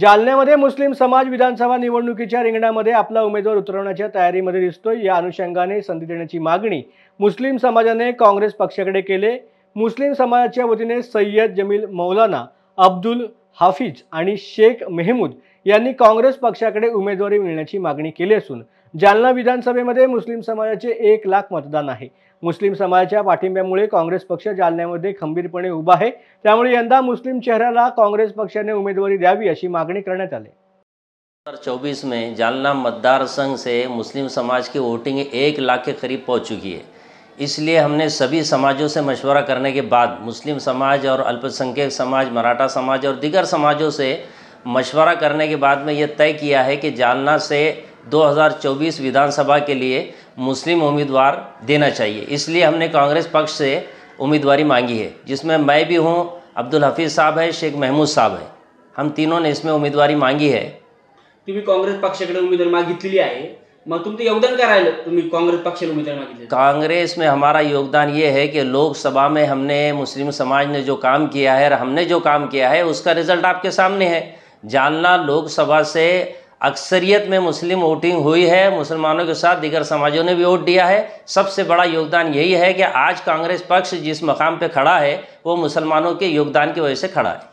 जालन्यामध्ये मुस्लिम समाज विधानसभा निवडणुकीच्या रिंगणामध्ये आपला उमेदवार उतरवण्याच्या तयारीमध्ये दिसतोय या अनुषंगाने संधी देण्याची मागणी मुस्लिम समाजाने काँग्रेस पक्षाकडे केले मुस्लिम समाजाच्या वतीने सय्यद जमील मौलाना अब्दुल हाफिज आणि शेख मेहमूद यांनी काँग्रेस पक्षाकडे उमेदवारी मिळण्याची मागणी केली असून जालना विधानसभा मुस्लिम समाजा एक लाख मतदान है मुस्लिम समाज पाठिंब्या कांग्रेस पक्ष जालन खंबीरपणे उभा आहे त्यामुळे यंदा मुस्लिम चेहऱ्याला कांग्रेस पक्षा उमेदवारी द्यावी दी अभी मांग कर चौबीस में जालना मतदार संघ से मुस्लिम समाज की वोटिंग एक लाख के करीब पहुंच चुकी है इसलिए हमने सभी समाजों से मशवरा करने के बाद मुस्लिम समाज और अल्पसंख्यक समाज मराठा समाज और दीगर समाजों से मशवरा करने के बाद में यह तय किया है कि जालना से 2024 विधानसभा के लिए मुस्लिम उम्मीदवार देना चाहिए इसलिए हमने कांग्रेस पक्ष से उम्मीदवारी मांगी है जिसमें मैं भी हूँ अब्दुल हफीज़ साहब है शेख महमूद साहब है हम तीनों ने इसमें उम्मीदवारी मांगी आहे तुम्ही काँग्रेस पक्षाकडे लिया मागितलेली आहे मग तो योगदान काय राहिलं तुम्ही काँग्रेस पक्षाला उम्मीदवार मांगी कांग्रेस में हमारा योगदान ये है कि लोकसभा में हमने मुस्लिम समाज ने जो काम किया है और हमने जो काम किया है उसका रिजल्ट आपके सामने है जानना लोकसभा से अक्सरियत में मुस्लिम वोटिंग हुई है मुसलमानों के साथ दीगर समाजों ने भी वोट दिया है सबसे बड़ा योगदान यही है कि आज कांग्रेस पक्ष जिस मकाम पर खड़ा है वो मुसलमानों के योगदान की वजह से खड़ा है